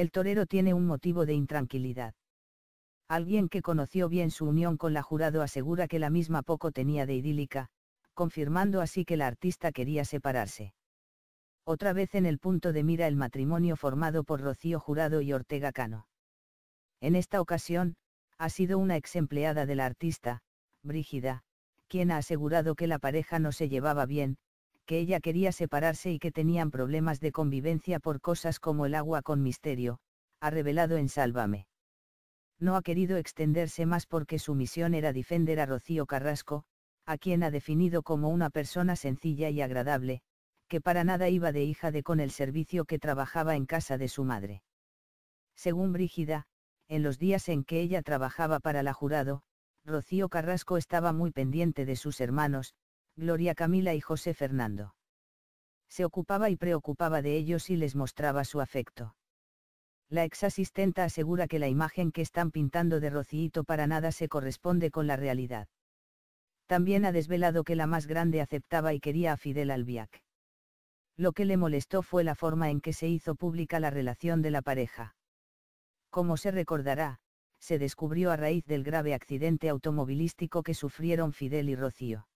el torero tiene un motivo de intranquilidad. Alguien que conoció bien su unión con la jurado asegura que la misma poco tenía de idílica, confirmando así que la artista quería separarse. Otra vez en el punto de mira el matrimonio formado por Rocío Jurado y Ortega Cano. En esta ocasión, ha sido una ex empleada de la artista, Brígida, quien ha asegurado que la pareja no se llevaba bien, que ella quería separarse y que tenían problemas de convivencia por cosas como el agua con misterio, ha revelado en Sálvame. No ha querido extenderse más porque su misión era defender a Rocío Carrasco, a quien ha definido como una persona sencilla y agradable, que para nada iba de hija de con el servicio que trabajaba en casa de su madre. Según Brígida, en los días en que ella trabajaba para la jurado, Rocío Carrasco estaba muy pendiente de sus hermanos, Gloria Camila y José Fernando. Se ocupaba y preocupaba de ellos y les mostraba su afecto. La ex asistenta asegura que la imagen que están pintando de Rocío para nada se corresponde con la realidad. También ha desvelado que la más grande aceptaba y quería a Fidel Albiac. Lo que le molestó fue la forma en que se hizo pública la relación de la pareja. Como se recordará, se descubrió a raíz del grave accidente automovilístico que sufrieron Fidel y Rocío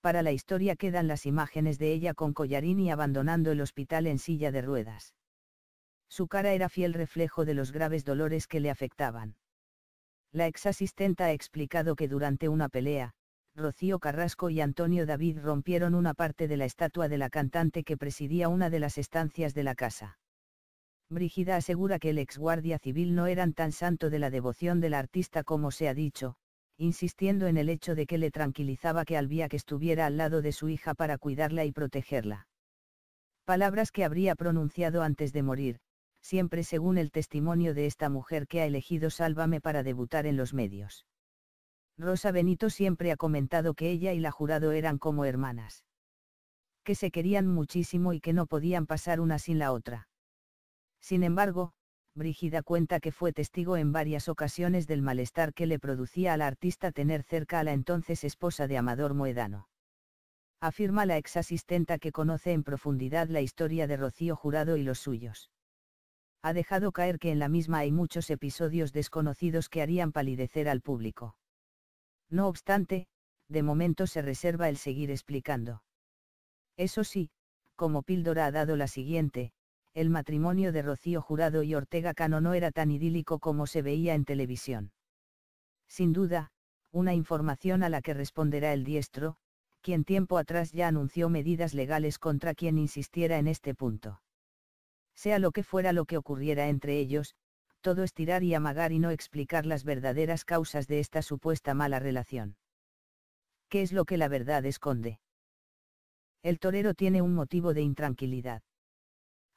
para la historia quedan las imágenes de ella con collarini abandonando el hospital en silla de ruedas. Su cara era fiel reflejo de los graves dolores que le afectaban. La ex asistenta ha explicado que durante una pelea, Rocío Carrasco y Antonio David rompieron una parte de la estatua de la cantante que presidía una de las estancias de la casa. Brígida asegura que el ex guardia civil no eran tan santo de la devoción del artista como se ha dicho, insistiendo en el hecho de que le tranquilizaba que que estuviera al lado de su hija para cuidarla y protegerla. Palabras que habría pronunciado antes de morir, siempre según el testimonio de esta mujer que ha elegido Sálvame para debutar en los medios. Rosa Benito siempre ha comentado que ella y la jurado eran como hermanas. Que se querían muchísimo y que no podían pasar una sin la otra. Sin embargo, Brígida cuenta que fue testigo en varias ocasiones del malestar que le producía al artista tener cerca a la entonces esposa de Amador Moedano. Afirma la ex asistenta que conoce en profundidad la historia de Rocío Jurado y los suyos. Ha dejado caer que en la misma hay muchos episodios desconocidos que harían palidecer al público. No obstante, de momento se reserva el seguir explicando. Eso sí, como píldora ha dado la siguiente, el matrimonio de Rocío Jurado y Ortega Cano no era tan idílico como se veía en televisión. Sin duda, una información a la que responderá el diestro, quien tiempo atrás ya anunció medidas legales contra quien insistiera en este punto. Sea lo que fuera lo que ocurriera entre ellos, todo es tirar y amagar y no explicar las verdaderas causas de esta supuesta mala relación. ¿Qué es lo que la verdad esconde? El torero tiene un motivo de intranquilidad.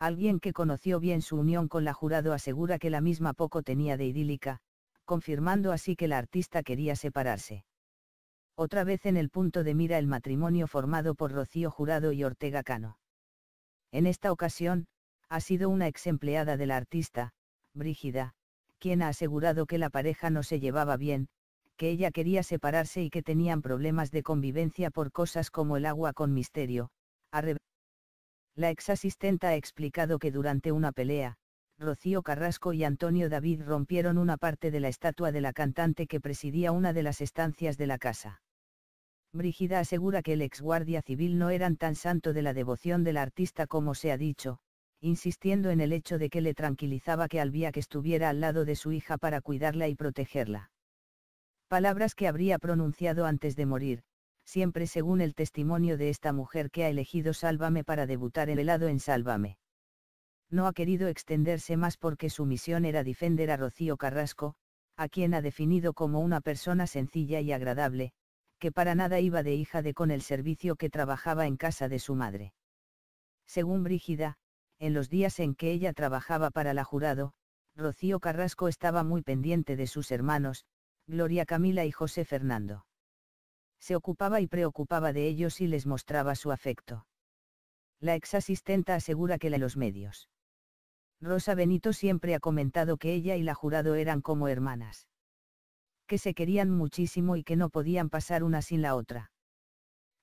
Alguien que conoció bien su unión con la jurado asegura que la misma poco tenía de idílica, confirmando así que la artista quería separarse. Otra vez en el punto de mira el matrimonio formado por Rocío Jurado y Ortega Cano. En esta ocasión, ha sido una ex empleada de la artista, Brígida, quien ha asegurado que la pareja no se llevaba bien, que ella quería separarse y que tenían problemas de convivencia por cosas como el agua con misterio, la ex asistenta ha explicado que durante una pelea, Rocío Carrasco y Antonio David rompieron una parte de la estatua de la cantante que presidía una de las estancias de la casa. Brígida asegura que el ex guardia civil no eran tan santo de la devoción del artista como se ha dicho, insistiendo en el hecho de que le tranquilizaba que que estuviera al lado de su hija para cuidarla y protegerla. Palabras que habría pronunciado antes de morir, siempre según el testimonio de esta mujer que ha elegido Sálvame para debutar el helado en Sálvame. No ha querido extenderse más porque su misión era defender a Rocío Carrasco, a quien ha definido como una persona sencilla y agradable, que para nada iba de hija de con el servicio que trabajaba en casa de su madre. Según Brígida, en los días en que ella trabajaba para la jurado, Rocío Carrasco estaba muy pendiente de sus hermanos, Gloria Camila y José Fernando se ocupaba y preocupaba de ellos y les mostraba su afecto. La ex asistenta asegura que la los medios. Rosa Benito siempre ha comentado que ella y la jurado eran como hermanas. Que se querían muchísimo y que no podían pasar una sin la otra.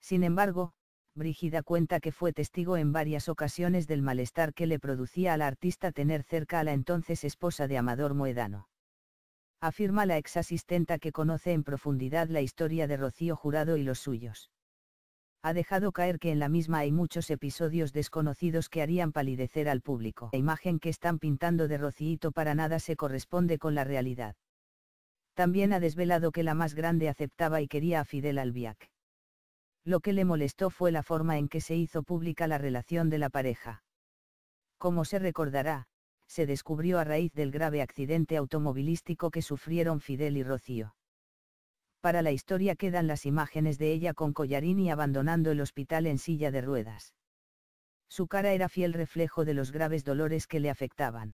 Sin embargo, Brígida cuenta que fue testigo en varias ocasiones del malestar que le producía al artista tener cerca a la entonces esposa de Amador Moedano afirma la ex asistenta que conoce en profundidad la historia de Rocío Jurado y los suyos. Ha dejado caer que en la misma hay muchos episodios desconocidos que harían palidecer al público. La imagen que están pintando de Rocíito para nada se corresponde con la realidad. También ha desvelado que la más grande aceptaba y quería a Fidel Albiac. Lo que le molestó fue la forma en que se hizo pública la relación de la pareja. Como se recordará, se descubrió a raíz del grave accidente automovilístico que sufrieron Fidel y Rocío. Para la historia quedan las imágenes de ella con Collarini abandonando el hospital en silla de ruedas. Su cara era fiel reflejo de los graves dolores que le afectaban.